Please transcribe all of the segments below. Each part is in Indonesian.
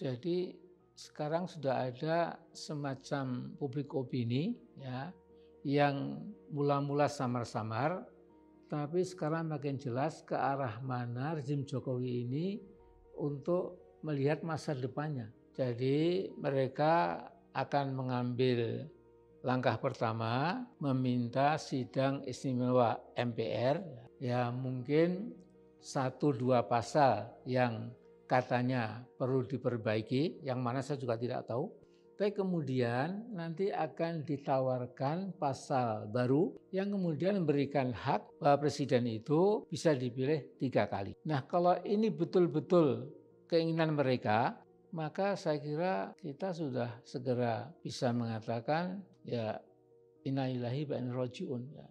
Jadi sekarang sudah ada semacam publik opini ya yang mula-mula samar-samar tapi sekarang makin jelas ke arah mana rezim Jokowi ini untuk melihat masa depannya. Jadi mereka akan mengambil langkah pertama meminta sidang istimewa MPR ya mungkin satu dua pasal yang katanya perlu diperbaiki, yang mana saya juga tidak tahu. Tapi kemudian nanti akan ditawarkan pasal baru yang kemudian memberikan hak bahwa presiden itu bisa dipilih tiga kali. Nah kalau ini betul-betul keinginan mereka, maka saya kira kita sudah segera bisa mengatakan ya inailahi wa rojiun. Ya.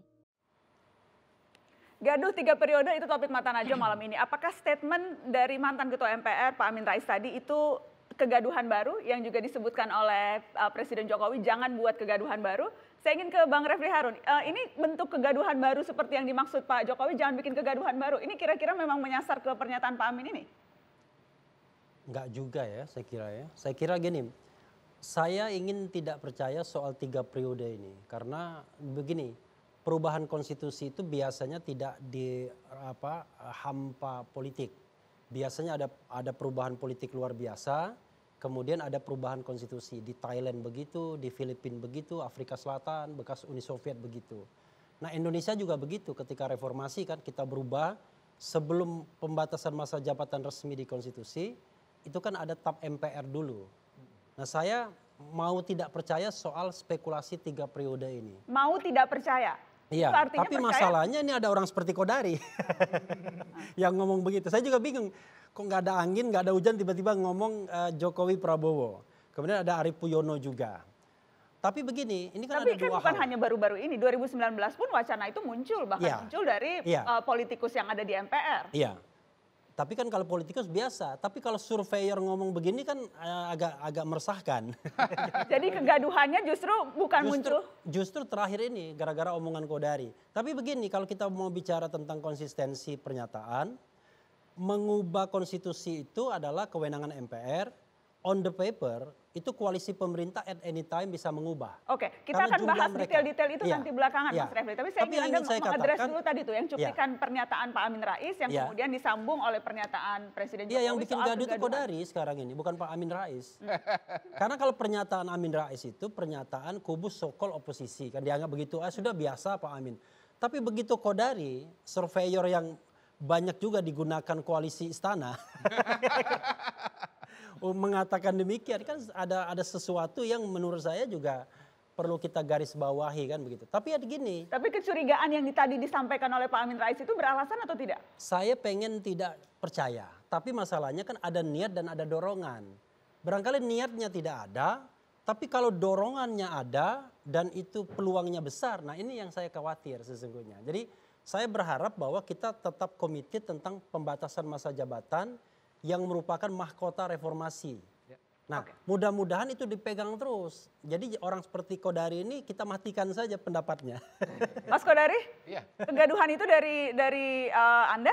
Gaduh tiga periode itu topik mata najwa malam ini. Apakah statement dari mantan Ketua MPR Pak Amin Rais tadi itu kegaduhan baru yang juga disebutkan oleh eh, Presiden Jokowi jangan buat kegaduhan baru? Saya ingin ke Bang Refli Harun. Eh, ini bentuk kegaduhan baru seperti yang dimaksud Pak Jokowi jangan bikin kegaduhan baru. Ini kira-kira memang menyasar ke pernyataan Pak Amin ini? Enggak juga ya saya kira ya. Saya kira gini, saya ingin tidak percaya soal tiga periode ini. Karena begini, perubahan konstitusi itu biasanya tidak di apa hampa politik. Biasanya ada ada perubahan politik luar biasa, kemudian ada perubahan konstitusi di Thailand begitu, di Filipina begitu, Afrika Selatan bekas Uni Soviet begitu. Nah, Indonesia juga begitu ketika reformasi kan kita berubah sebelum pembatasan masa jabatan resmi di konstitusi itu kan ada tap MPR dulu. Nah, saya mau tidak percaya soal spekulasi tiga periode ini. Mau tidak percaya? Iya, tapi percaya... masalahnya ini ada orang seperti Kodari yang ngomong begitu. Saya juga bingung, kok nggak ada angin, nggak ada hujan, tiba-tiba ngomong uh, Jokowi Prabowo. Kemudian ada Arif Puyono juga. Tapi begini, ini kan Tapi ada kan dua bukan hanya baru-baru ini, 2019 pun wacana itu muncul bahkan ya. muncul dari ya. uh, politikus yang ada di MPR. Iya. Tapi kan kalau politikus biasa, tapi kalau surveyor ngomong begini kan eh, agak agak meresahkan. Jadi kegaduhannya justru bukan justru, muncul. Justru terakhir ini gara-gara omongan Kodari. Tapi begini, kalau kita mau bicara tentang konsistensi pernyataan, mengubah konstitusi itu adalah kewenangan MPR. On the paper itu koalisi pemerintah at any time bisa mengubah. Oke, kita Karena akan bahas detail-detail itu ya, nanti belakangan ya, Mas Refli. Tapi saya tapi ingin Anda saya mengadres katakan, dulu tadi tuh yang iya. cuplikan ya, pernyataan Pak Amin Rais yang ya, kemudian disambung oleh pernyataan Presiden Jokowi. Iya, yang bikin gaduh itu Kodari sekarang ini, bukan Pak Amin Rais. Hmm. Karena kalau pernyataan Amin Rais itu pernyataan kubus sokol oposisi, kan dianggap begitu, ah sudah biasa Pak Amin. Tapi begitu Kodari, surveyor yang banyak juga digunakan koalisi istana. Oh, mengatakan demikian kan ada ada sesuatu yang menurut saya juga perlu kita garis bawahi kan begitu. Tapi ya begini. Tapi kecurigaan yang tadi disampaikan oleh Pak Amin Rais itu beralasan atau tidak? Saya pengen tidak percaya. Tapi masalahnya kan ada niat dan ada dorongan. Barangkali niatnya tidak ada, tapi kalau dorongannya ada dan itu peluangnya besar. Nah ini yang saya khawatir sesungguhnya. Jadi saya berharap bahwa kita tetap komited tentang pembatasan masa jabatan yang merupakan mahkota reformasi. Ya. Nah, okay. mudah-mudahan itu dipegang terus. Jadi orang seperti Kodari ini kita matikan saja pendapatnya. Mas Kodari? yeah. Kegaduhan itu dari dari uh, Anda?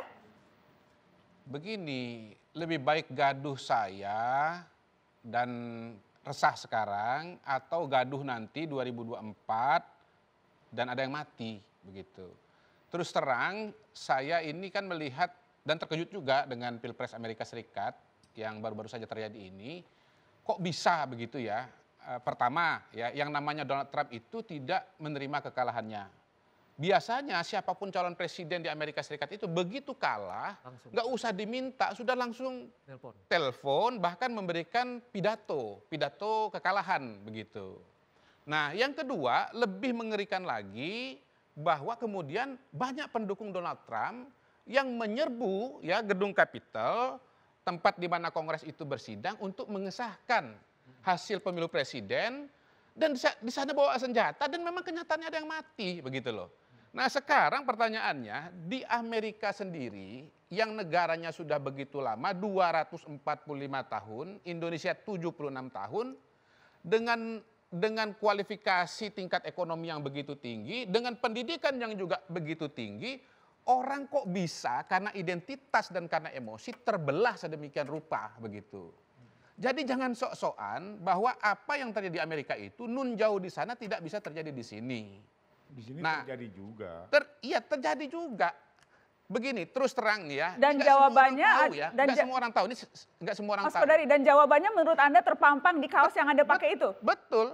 Begini, lebih baik gaduh saya dan resah sekarang atau gaduh nanti 2024 dan ada yang mati begitu. Terus terang saya ini kan melihat dan terkejut juga dengan Pilpres Amerika Serikat yang baru-baru saja terjadi ini. Kok bisa begitu ya? Eh, pertama, ya yang namanya Donald Trump itu tidak menerima kekalahannya. Biasanya siapapun calon presiden di Amerika Serikat itu begitu kalah, nggak usah diminta, sudah langsung telepon. telepon, bahkan memberikan pidato, pidato kekalahan begitu. Nah, yang kedua lebih mengerikan lagi bahwa kemudian banyak pendukung Donald Trump yang menyerbu ya gedung Kapital, tempat di mana Kongres itu bersidang untuk mengesahkan hasil pemilu presiden dan di sana bawa senjata dan memang kenyataannya ada yang mati begitu loh. Nah sekarang pertanyaannya di Amerika sendiri yang negaranya sudah begitu lama 245 tahun, Indonesia 76 tahun dengan dengan kualifikasi tingkat ekonomi yang begitu tinggi, dengan pendidikan yang juga begitu tinggi, orang kok bisa karena identitas dan karena emosi terbelah sedemikian rupa begitu. Jadi jangan sok-sokan bahwa apa yang terjadi di Amerika itu nun jauh di sana tidak bisa terjadi di sini. Di sini nah, terjadi juga. Ter, iya terjadi juga. Begini terus terang nih ya. Dan enggak jawabannya semua ya. Dan enggak semua orang tahu ini enggak semua orang Mas tahu. Mas dan jawabannya menurut Anda terpampang di kaos Bet yang Anda pakai itu. Betul.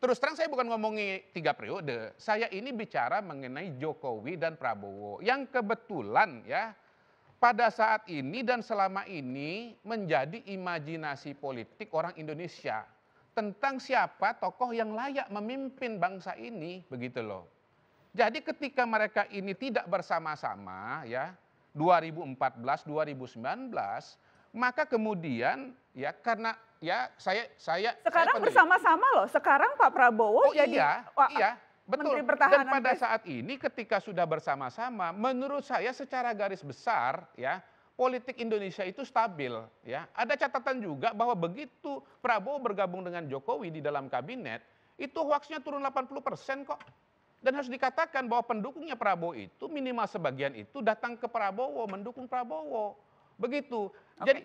Terus terang saya bukan ngomongi tiga periode, saya ini bicara mengenai Jokowi dan Prabowo yang kebetulan ya pada saat ini dan selama ini menjadi imajinasi politik orang Indonesia tentang siapa tokoh yang layak memimpin bangsa ini begitu loh. Jadi ketika mereka ini tidak bersama-sama ya 2014 2019 maka kemudian ya karena ya saya saya sekarang bersama-sama loh sekarang Pak Prabowo oh, jadi iya, wah, iya betul dan pada saat ini ketika sudah bersama-sama menurut saya secara garis besar ya politik Indonesia itu stabil ya ada catatan juga bahwa begitu Prabowo bergabung dengan Jokowi di dalam kabinet itu hoaxnya turun 80 persen kok dan harus dikatakan bahwa pendukungnya Prabowo itu minimal sebagian itu datang ke Prabowo mendukung Prabowo Begitu. Okay. Jadi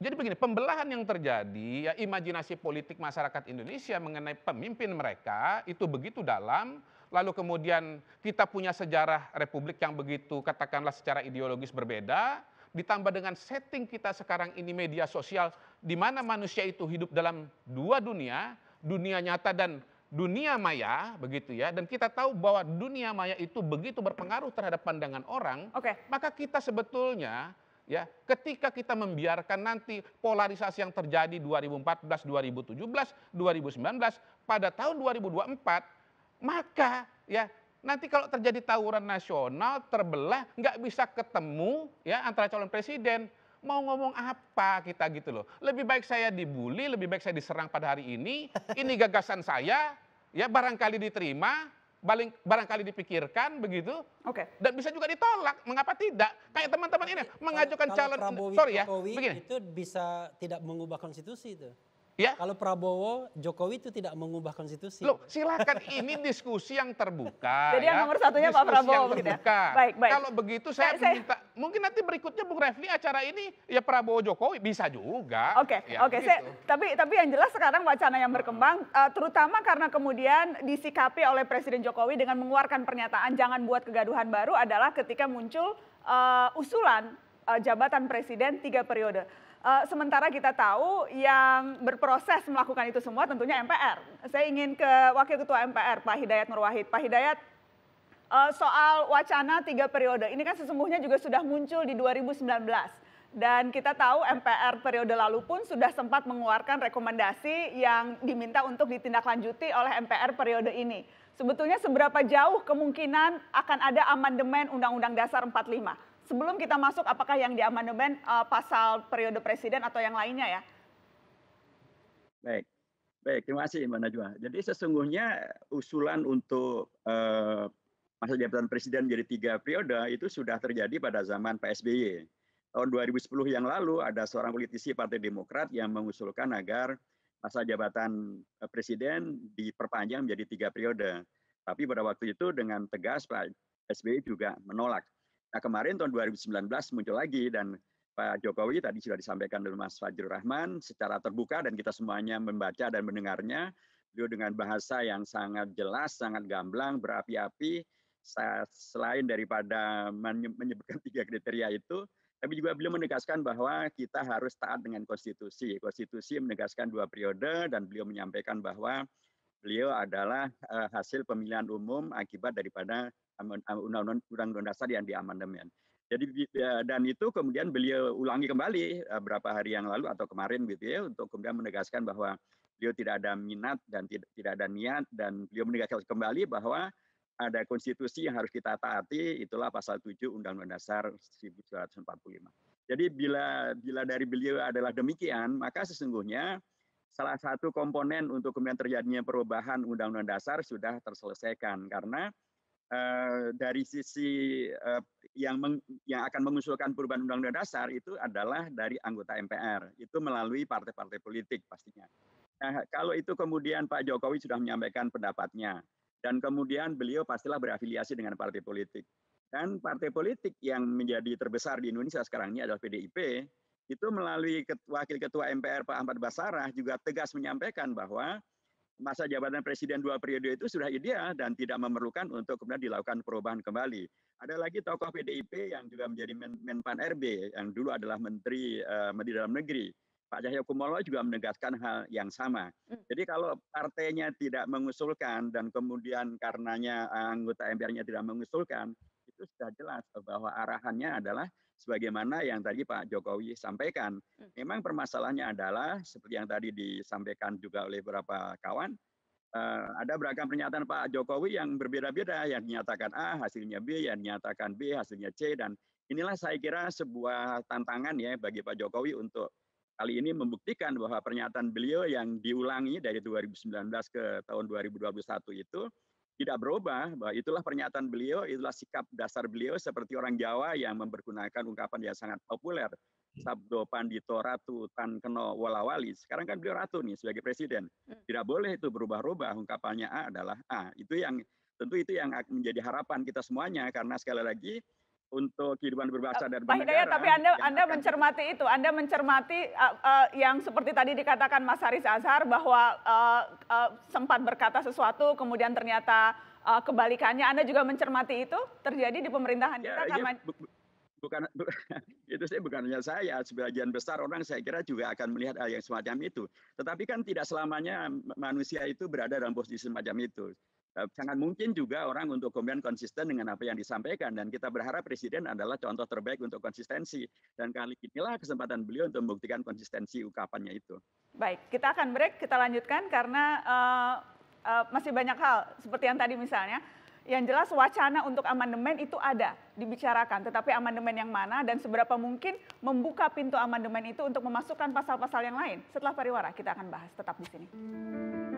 jadi begini, pembelahan yang terjadi, ya imajinasi politik masyarakat Indonesia mengenai pemimpin mereka itu begitu dalam, lalu kemudian kita punya sejarah republik yang begitu katakanlah secara ideologis berbeda, ditambah dengan setting kita sekarang ini media sosial di mana manusia itu hidup dalam dua dunia, dunia nyata dan dunia maya begitu ya dan kita tahu bahwa dunia maya itu begitu berpengaruh terhadap pandangan orang okay. maka kita sebetulnya ya ketika kita membiarkan nanti polarisasi yang terjadi 2014, 2017, 2019 pada tahun 2024 maka ya nanti kalau terjadi tawuran nasional terbelah nggak bisa ketemu ya antara calon presiden mau ngomong apa kita gitu loh lebih baik saya dibully lebih baik saya diserang pada hari ini ini gagasan saya ya barangkali diterima barangkali dipikirkan begitu. Oke. Okay. Dan bisa juga ditolak. Mengapa tidak? Kayak teman-teman ini mengajukan kalau, calon Prabowo, sorry ya. Jokowi begini. Itu bisa tidak mengubah konstitusi itu. Ya. Kalau Prabowo, Jokowi itu tidak mengubah konstitusi. Loh, silakan ini diskusi yang terbuka. Jadi ya. yang nomor satunya diskusi Pak Prabowo yang terbuka. Ya? Baik, baik. Kalau begitu saya, saya minta mungkin nanti berikutnya Bung Refli acara ini ya Prabowo Jokowi bisa juga. Oke, okay, ya, oke. Okay. Gitu. tapi tapi yang jelas sekarang wacana yang berkembang uh, terutama karena kemudian disikapi oleh Presiden Jokowi dengan mengeluarkan pernyataan jangan buat kegaduhan baru adalah ketika muncul uh, usulan uh, jabatan presiden tiga periode. Uh, sementara kita tahu yang berproses melakukan itu semua tentunya MPR. Saya ingin ke Wakil Ketua MPR Pak Hidayat Nurwahid. Pak Hidayat, uh, soal wacana tiga periode ini kan sesungguhnya juga sudah muncul di 2019. Dan kita tahu MPR periode lalu pun sudah sempat mengeluarkan rekomendasi yang diminta untuk ditindaklanjuti oleh MPR periode ini. Sebetulnya seberapa jauh kemungkinan akan ada amandemen Undang-Undang Dasar 45? sebelum kita masuk apakah yang di amandemen uh, pasal periode presiden atau yang lainnya ya? Baik. Baik, terima kasih Mbak Najwa. Jadi sesungguhnya eh, usulan untuk uh, masa jabatan presiden jadi tiga periode itu sudah terjadi pada zaman Pak SBY. Tahun 2010 yang lalu ada seorang politisi Partai Demokrat yang mengusulkan agar masa jabatan presiden diperpanjang menjadi tiga periode. Tapi pada waktu itu dengan tegas Pak SBY juga menolak. Nah kemarin tahun 2019 muncul lagi dan Pak Jokowi tadi sudah disampaikan oleh Mas Fajrul Rahman secara terbuka dan kita semuanya membaca dan mendengarnya. Beliau dengan bahasa yang sangat jelas, sangat gamblang, berapi-api. Selain daripada menyebutkan tiga kriteria itu, tapi juga beliau menegaskan bahwa kita harus taat dengan konstitusi. Konstitusi menegaskan dua periode dan beliau menyampaikan bahwa beliau adalah eh, hasil pemilihan umum akibat daripada undang-undang undang dasar yang diamandemen. Jadi dan itu kemudian beliau ulangi kembali beberapa hari yang lalu atau kemarin gitu ya untuk kemudian menegaskan bahwa beliau tidak ada minat dan tidak, tidak ada niat dan beliau menegaskan kembali bahwa ada konstitusi yang harus kita taati itulah pasal 7 Undang-Undang Dasar 1945. Jadi bila bila dari beliau adalah demikian maka sesungguhnya salah satu komponen untuk kemudian terjadinya perubahan Undang-Undang Dasar sudah terselesaikan karena Uh, dari sisi uh, yang meng, yang akan mengusulkan perubahan undang-undang dasar itu adalah dari anggota MPR itu melalui partai-partai politik pastinya. Nah, kalau itu kemudian Pak Jokowi sudah menyampaikan pendapatnya dan kemudian beliau pastilah berafiliasi dengan partai politik. Dan partai politik yang menjadi terbesar di Indonesia sekarang ini adalah PDIP itu melalui wakil ketua MPR Pak Ahmad Basarah juga tegas menyampaikan bahwa masa jabatan presiden dua periode itu sudah ideal dan tidak memerlukan untuk kemudian dilakukan perubahan kembali. Ada lagi tokoh PDIP yang juga menjadi Men Menpan RB yang dulu adalah Menteri uh, Menteri Dalam Negeri. Pak Kumolo juga menegaskan hal yang sama. Hmm. Jadi kalau partainya tidak mengusulkan dan kemudian karenanya eh, anggota MPR-nya tidak mengusulkan, itu sudah jelas bahwa arahannya adalah sebagaimana yang tadi Pak Jokowi sampaikan. Hmm. Memang permasalahannya adalah seperti yang tadi disampaikan juga oleh beberapa kawan, uh, ada beragam pernyataan Pak Jokowi yang berbeda-beda, yang dinyatakan A, hasilnya B, yang dinyatakan B, hasilnya C, dan inilah saya kira sebuah tantangan ya bagi Pak Jokowi untuk kali ini membuktikan bahwa pernyataan beliau yang diulangi dari 2019 ke tahun 2021 itu tidak berubah bahwa itulah pernyataan beliau, itulah sikap dasar beliau seperti orang Jawa yang mempergunakan ungkapan yang sangat populer Sabdo Pandito Ratu Tan Keno Walawali. Sekarang kan beliau ratu nih sebagai presiden. Hmm. Tidak boleh itu berubah-ubah ungkapannya A adalah A. Itu yang tentu itu yang menjadi harapan kita semuanya karena sekali lagi untuk kehidupan berbangsa dan ya, bernegara. Hidayat, tapi Anda Anda mencermati itu, Anda mencermati uh, uh, yang seperti tadi dikatakan Mas Haris Azhar bahwa uh, uh, sempat berkata sesuatu kemudian ternyata uh, kebalikannya. Anda juga mencermati itu terjadi di pemerintahan ya, kita karena ya, bu, bukan bu, itu sih bukan hanya saya, sebagian besar orang saya kira juga akan melihat hal yang semacam itu. Tetapi kan tidak selamanya manusia itu berada dalam posisi semacam itu. Eh, sangat mungkin juga orang untuk kemudian konsisten dengan apa yang disampaikan dan kita berharap presiden adalah contoh terbaik untuk konsistensi dan kali inilah kesempatan beliau untuk membuktikan konsistensi ungkapannya itu. Baik, kita akan break, kita lanjutkan karena uh, uh, masih banyak hal seperti yang tadi misalnya. Yang jelas wacana untuk amandemen itu ada dibicarakan, tetapi amandemen yang mana dan seberapa mungkin membuka pintu amandemen itu untuk memasukkan pasal-pasal yang lain. Setelah pariwara kita akan bahas tetap di sini.